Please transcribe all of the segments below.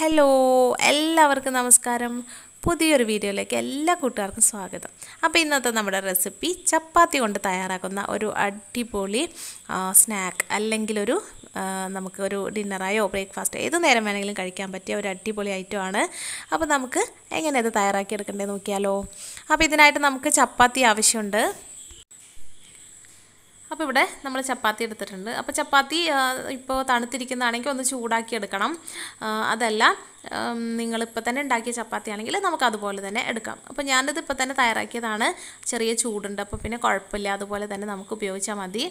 hello എല്ലാവർക്കും നമസ്കാരം പുതിയൊരു വീഡിയോയിലേക്ക് എല്ലാ കൂട്ടുകാർക്കും സ്വാഗതം അപ്പോൾ ഇന്നത്തെ നമ്മുടെ റെസിപ്പി ചപ്പാത്തി കൊണ്ട് തയ്യാറാക്കുന്ന ഒരു അടിപൊളി സ്നാക്ക് അല്ലെങ്കിൽ ഒരു നമുക്ക് ഒരു ഡിന്നറായോ ബ്രേക്ക്ഫാസ്റ്റ് ഏത് നേരം വേണമെങ്കിലും കഴിക്കാൻ പറ്റിയ ഒരു അടിപൊളി ഐറ്റം ആണ് അപ്പോൾ നമുക്ക് എങ്ങനെ ഇത് എടുക്കേണ്ടത് നോക്കിയാലോ അപ്പോൾ ഇതിനായിട്ട് നമുക്ക് ചപ്പാത്തി ആവശ്യമുണ്ട് അപ്പോൾ ഇവിടെ നമ്മൾ ചപ്പാത്തി എടുത്തിട്ടുണ്ട് അപ്പോൾ ചപ്പാത്തി ഇപ്പോൾ തണുത്തിരിക്കുന്നതാണെങ്കിൽ ഒന്ന് ചൂടാക്കി എടുക്കണം അതല്ല നിങ്ങളിപ്പോൾ തന്നെ ഉണ്ടാക്കിയ ചപ്പാത്തി ആണെങ്കിൽ നമുക്ക് അതുപോലെ തന്നെ എടുക്കാം അപ്പോൾ ഞാനിത് ഇപ്പോൾ തന്നെ തയ്യാറാക്കിയതാണ് ചെറിയ ചൂടുണ്ട് അപ്പോൾ പിന്നെ കുഴപ്പമില്ല അതുപോലെ തന്നെ നമുക്ക് ഉപയോഗിച്ചാൽ മതി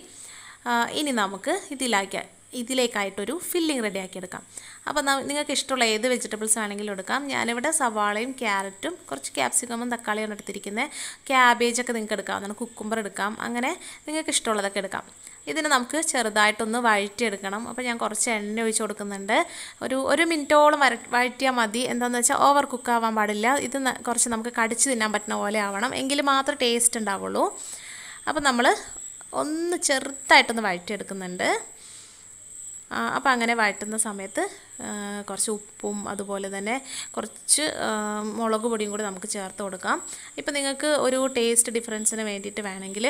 ഇനി നമുക്ക് ഇതിലാക്കിയാൽ ഇതിലേക്കായിട്ടൊരു ഫില്ലിംഗ് റെഡിയാക്കി എടുക്കാം അപ്പോൾ നിങ്ങൾക്ക് ഇഷ്ടമുള്ള ഏത് വെജിറ്റബിൾസ് വേണമെങ്കിലും എടുക്കാം ഞാനിവിടെ സവാളയും ക്യാരറ്റും കുറച്ച് ക്യാപ്സിക്കമും തക്കാളിയാണ് എടുത്തിരിക്കുന്നത് ക്യാബേജൊക്കെ നിങ്ങൾക്ക് എടുക്കാം കുക്കുംബർ എടുക്കാം അങ്ങനെ നിങ്ങൾക്ക് ഇഷ്ടമുള്ളതൊക്കെ എടുക്കാം ഇതിന് നമുക്ക് ചെറുതായിട്ടൊന്ന് വഴറ്റിയെടുക്കണം അപ്പോൾ ഞാൻ കുറച്ച് എണ്ണ ഒഴിച്ച് കൊടുക്കുന്നുണ്ട് ഒരു ഒരു മിനിറ്റോളം വര വഴറ്റിയാൽ മതി എന്താണെന്ന് വെച്ചാൽ ഓവർ കുക്കാവാൻ പാടില്ല ഇത് കുറച്ച് നമുക്ക് കടിച്ച് തിന്നാൻ പറ്റുന്ന പോലെ ആവണം എങ്കിൽ മാത്രമേ ടേസ്റ്റ് ഉണ്ടാവുള്ളൂ അപ്പോൾ നമ്മൾ ഒന്ന് ചെറുതായിട്ടൊന്ന് വഴറ്റിയെടുക്കുന്നുണ്ട് അപ്പോൾ അങ്ങനെ വഴറ്റുന്ന സമയത്ത് കുറച്ച് ഉപ്പും അതുപോലെ തന്നെ കുറച്ച് മുളക് പൊടിയും കൂടി നമുക്ക് ചേർത്ത് കൊടുക്കാം ഇപ്പോൾ നിങ്ങൾക്ക് ഒരു ടേസ്റ്റ് ഡിഫറൻസിന് വേണ്ടിയിട്ട് വേണമെങ്കിൽ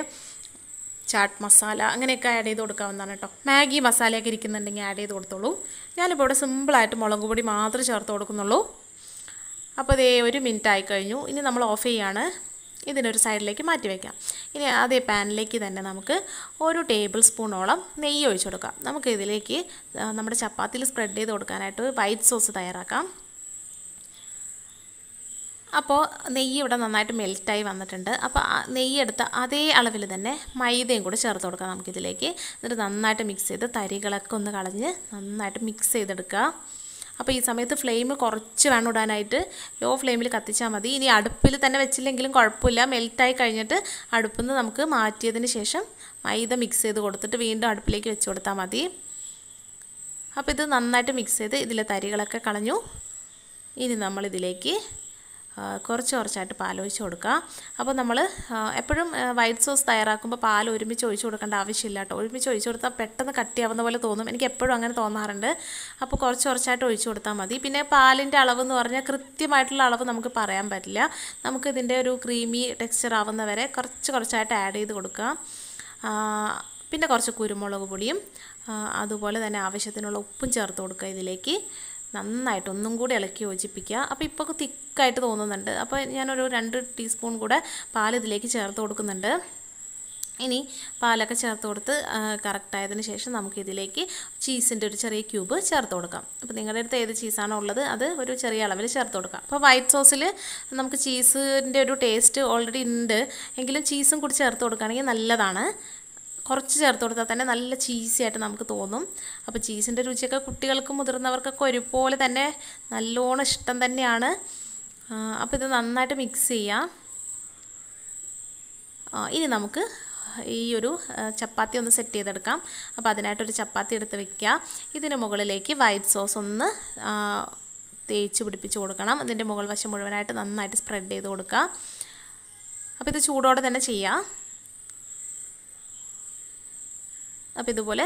ചാട്ട് മസാല അങ്ങനെയൊക്കെ ആഡ് ചെയ്ത് കൊടുക്കാവുന്നതാണ് കേട്ടോ മാഗി മസാലയൊക്കെ ഇരിക്കുന്നുണ്ടെങ്കിൽ ആഡ് ചെയ്ത് കൊടുത്തോളൂ ഞാനിപ്പോൾ ഇവിടെ സിമ്പിളായിട്ട് മുളക് പൊടി മാത്രമേ ചേർത്ത് കൊടുക്കുന്നുള്ളൂ അപ്പോൾ ഇതേ ഒരു മിനിറ്റ് ആയി കഴിഞ്ഞു ഇനി നമ്മൾ ഓഫ് ചെയ്യാണ് ഇതിനൊരു സൈഡിലേക്ക് മാറ്റി വയ്ക്കാം ഇനി അതേ പാനിലേക്ക് തന്നെ നമുക്ക് ഒരു ടേബിൾ സ്പൂണോളം നെയ്യ് ഒഴിച്ചു കൊടുക്കാം നമുക്ക് ഇതിലേക്ക് നമ്മുടെ ചപ്പാത്തിയിൽ സ്പ്രെഡ് ചെയ്ത് കൊടുക്കാനായിട്ട് വൈറ്റ് സോസ് തയ്യാറാക്കാം അപ്പോൾ നെയ്യ് ഇവിടെ നന്നായിട്ട് മെൽറ്റായി വന്നിട്ടുണ്ട് അപ്പോൾ നെയ്യ് എടുത്ത അതേ അളവിൽ തന്നെ മൈദയും കൂടി ചേർത്ത് കൊടുക്കാം നമുക്കിതിലേക്ക് എന്നിട്ട് നന്നായിട്ട് മിക്സ് ചെയ്ത് തരികളൊക്കെ ഒന്ന് കളഞ്ഞ് നന്നായിട്ട് മിക്സ് ചെയ്തെടുക്കുക അപ്പോൾ ഈ സമയത്ത് ഫ്ലെയിം കുറച്ച് വേണം ഇടാനായിട്ട് ലോ ഫ്ലെയിമിൽ കത്തിച്ചാൽ മതി ഇനി അടുപ്പിൽ തന്നെ വെച്ചില്ലെങ്കിലും കുഴപ്പമില്ല മെൽറ്റായി കഴിഞ്ഞിട്ട് അടുപ്പിൽ നിന്ന് നമുക്ക് മാറ്റിയതിന് ശേഷം മൈദ മിക്സ് ചെയ്ത് കൊടുത്തിട്ട് വീണ്ടും അടുപ്പിലേക്ക് വെച്ച് കൊടുത്താൽ മതി അപ്പോൾ ഇത് നന്നായിട്ട് മിക്സ് ചെയ്ത് ഇതിലെ തരികളൊക്കെ കളഞ്ഞു ഇനി നമ്മളിതിലേക്ക് കുറച്ച് കുറച്ചായിട്ട് പാലൊഴിച്ച് കൊടുക്കുക അപ്പോൾ നമ്മൾ എപ്പോഴും വൈറ്റ് സോസ് തയ്യാറാക്കുമ്പോൾ പാൽ ഒരുമിച്ച് ഒഴിച്ച് കൊടുക്കേണ്ട ആവശ്യമില്ല കേട്ടോ ഒരുമിച്ച് ഒഴിച്ച് കൊടുത്താൽ പെട്ടെന്ന് കട്ടിയാവുന്ന പോലെ തോന്നും എനിക്ക് എപ്പോഴും അങ്ങനെ തോന്നാറുണ്ട് അപ്പോൾ കുറച്ച് കുറച്ചായിട്ട് ഒഴിച്ച് കൊടുത്താൽ മതി പിന്നെ പാലിൻ്റെ അളവ് എന്ന് പറഞ്ഞാൽ കൃത്യമായിട്ടുള്ള അളവ് നമുക്ക് പറയാൻ പറ്റില്ല നമുക്ക് ഇതിൻ്റെ ഒരു ക്രീമി ടെക്സ്ചർ ആവുന്ന വരെ കുറച്ച് കുറച്ചായിട്ട് ആഡ് ചെയ്ത് കൊടുക്കുക പിന്നെ കുറച്ച് കുരുമുളക് പൊടിയും അതുപോലെ തന്നെ ആവശ്യത്തിനുള്ള ഉപ്പും ചേർത്ത് കൊടുക്കുക ഇതിലേക്ക് നന്നായിട്ട് ഒന്നും കൂടി ഇളക്കി യോജിപ്പിക്കുക അപ്പോൾ ഇപ്പോൾ തിക്ക് തിക്കായിട്ട് തോന്നുന്നുണ്ട് അപ്പോൾ ഞാനൊരു രണ്ട് ടീസ്പൂൺ കൂടെ പാൽ ഇതിലേക്ക് ചേർത്ത് കൊടുക്കുന്നുണ്ട് ഇനി പാലൊക്കെ ചേർത്ത് കൊടുത്ത് കറക്റ്റായതിന് ശേഷം നമുക്ക് ഇതിലേക്ക് ചീസിൻ്റെ ഒരു ചെറിയ ക്യൂബ് ചേർത്ത് കൊടുക്കാം അപ്പോൾ നിങ്ങളുടെ അടുത്ത് ഏത് ചീസാണോ ഉള്ളത് അത് ഒരു ചെറിയ അളവിൽ ചേർത്ത് കൊടുക്കാം അപ്പോൾ വൈറ്റ് സോസിൽ നമുക്ക് ചീസിൻ്റെ ഒരു ടേസ്റ്റ് ഓൾറെഡി ഉണ്ട് എങ്കിലും ചീസും കൂടി ചേർത്ത് കൊടുക്കുകയാണെങ്കിൽ നല്ലതാണ് കുറച്ച് ചേർത്ത് കൊടുത്താൽ തന്നെ നല്ല ചീസിയായിട്ട് നമുക്ക് തോന്നും അപ്പോൾ ചീസിൻ്റെ രുചിയൊക്കെ കുട്ടികൾക്കും മുതിർന്നവർക്കൊക്കെ ഒരുപോലെ തന്നെ നല്ലോണം ഇഷ്ടം തന്നെയാണ് അപ്പോൾ ഇത് നന്നായിട്ട് മിക്സ് ചെയ്യാം ഇനി നമുക്ക് ഈ ഒരു ചപ്പാത്തി ഒന്ന് സെറ്റ് ചെയ്തെടുക്കാം അപ്പോൾ അതിനായിട്ടൊരു ചപ്പാത്തി എടുത്ത് വയ്ക്കുക ഇതിന് മുകളിലേക്ക് വൈറ്റ് സോസ് ഒന്ന് തേച്ച് പിടിപ്പിച്ച് കൊടുക്കണം അതിൻ്റെ മുകൾ വശം മുഴുവനായിട്ട് നന്നായിട്ട് സ്പ്രെഡ് ചെയ്ത് കൊടുക്കുക അപ്പോൾ ഇത് ചൂടോടെ തന്നെ ചെയ്യാം അപ്പോൾ ഇതുപോലെ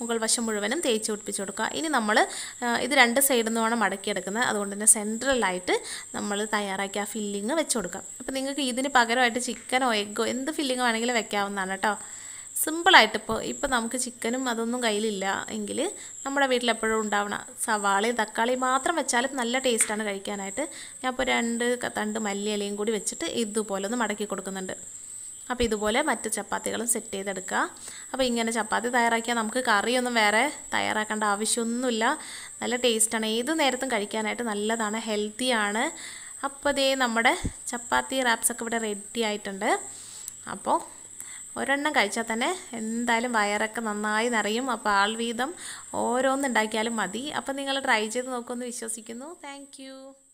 മുകൾ വശം മുഴുവനും തേച്ച് പിടിപ്പിച്ച് കൊടുക്കുക ഇനി നമ്മൾ ഇത് രണ്ട് സൈഡിൽ നിന്നുമാണ് മടക്കിയെടുക്കുന്നത് അതുകൊണ്ട് തന്നെ സെൻട്രലായിട്ട് നമ്മൾ തയ്യാറാക്കിയ ആ ഫില്ലിങ് വെച്ച് കൊടുക്കുക അപ്പോൾ നിങ്ങൾക്ക് ഇതിന് പകരമായിട്ട് ചിക്കനോ എഗ്ഗോ എന്ത് ഫില്ലിങ് വേണമെങ്കിലും വെക്കാവുന്നതാണ് കേട്ടോ സിമ്പിളായിട്ട് ഇപ്പോൾ ഇപ്പോൾ നമുക്ക് ചിക്കനും അതൊന്നും കയ്യിലില്ല എങ്കിൽ നമ്മുടെ വീട്ടിൽ എപ്പോഴും ഉണ്ടാവണ സവാളയും തക്കാളി മാത്രം വെച്ചാലും നല്ല ടേസ്റ്റാണ് കഴിക്കാനായിട്ട് ഞാൻ ഇപ്പോൾ രണ്ട് തണ്ട് മല്ലിയിലയും കൂടി വെച്ചിട്ട് ഇതുപോലെ ഒന്ന് മടക്കി കൊടുക്കുന്നുണ്ട് അപ്പോൾ ഇതുപോലെ മറ്റ് ചപ്പാത്തികളും സെറ്റ് ചെയ്തെടുക്കുക അപ്പോൾ ഇങ്ങനെ ചപ്പാത്തി തയ്യാറാക്കിയാൽ നമുക്ക് കറിയൊന്നും വേറെ തയ്യാറാക്കേണ്ട ആവശ്യമൊന്നുമില്ല നല്ല ടേസ്റ്റാണ് ഏത് നേരത്തും കഴിക്കാനായിട്ട് നല്ലതാണ് ഹെൽത്തിയാണ് അപ്പോൾ ദേ നമ്മുടെ ചപ്പാത്തി റാപ്സൊക്കെ ഇവിടെ റെഡി ആയിട്ടുണ്ട് അപ്പോൾ ഒരെണ്ണം കഴിച്ചാൽ തന്നെ എന്തായാലും വയറൊക്കെ നന്നായി നിറയും അപ്പോൾ ആൾ വീതം ഓരോന്നുണ്ടാക്കിയാലും മതി അപ്പോൾ നിങ്ങൾ ട്രൈ ചെയ്ത് നോക്കുമെന്ന് വിശ്വസിക്കുന്നു താങ്ക്